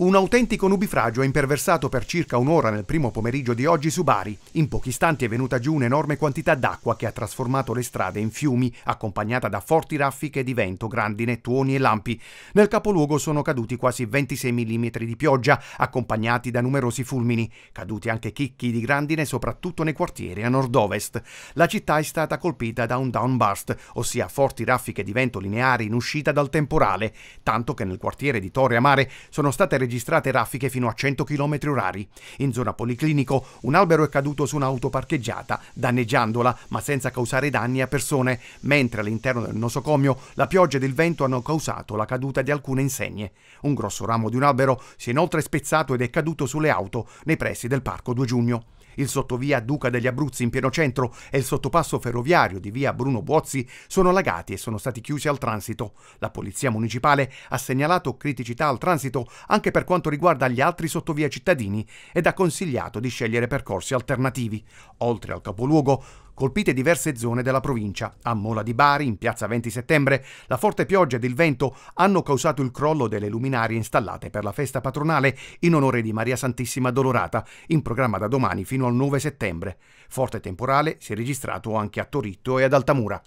Un autentico nubifragio è imperversato per circa un'ora nel primo pomeriggio di oggi su Bari. In pochi istanti è venuta giù un'enorme quantità d'acqua che ha trasformato le strade in fiumi, accompagnata da forti raffiche di vento, grandine, tuoni e lampi. Nel capoluogo sono caduti quasi 26 mm di pioggia, accompagnati da numerosi fulmini. Caduti anche chicchi di grandine, soprattutto nei quartieri a nord-ovest. La città è stata colpita da un downburst, ossia forti raffiche di vento lineari in uscita dal temporale, tanto che nel quartiere di Torre Amare sono state registrate registrate raffiche fino a 100 km/h. In zona Policlinico un albero è caduto su un'auto parcheggiata, danneggiandola ma senza causare danni a persone, mentre all'interno del nosocomio la pioggia ed il vento hanno causato la caduta di alcune insegne. Un grosso ramo di un albero si è inoltre spezzato ed è caduto sulle auto nei pressi del parco 2 giugno il sottovia Duca degli Abruzzi in pieno centro e il sottopasso ferroviario di via Bruno Buozzi sono lagati e sono stati chiusi al transito. La Polizia Municipale ha segnalato criticità al transito anche per quanto riguarda gli altri sottovia cittadini ed ha consigliato di scegliere percorsi alternativi. Oltre al capoluogo, colpite diverse zone della provincia. A Mola di Bari, in piazza 20 settembre, la forte pioggia ed il vento hanno causato il crollo delle luminarie installate per la festa patronale in onore di Maria Santissima Dolorata, in programma da domani fino al 9 settembre. Forte temporale si è registrato anche a Toritto e ad Altamura.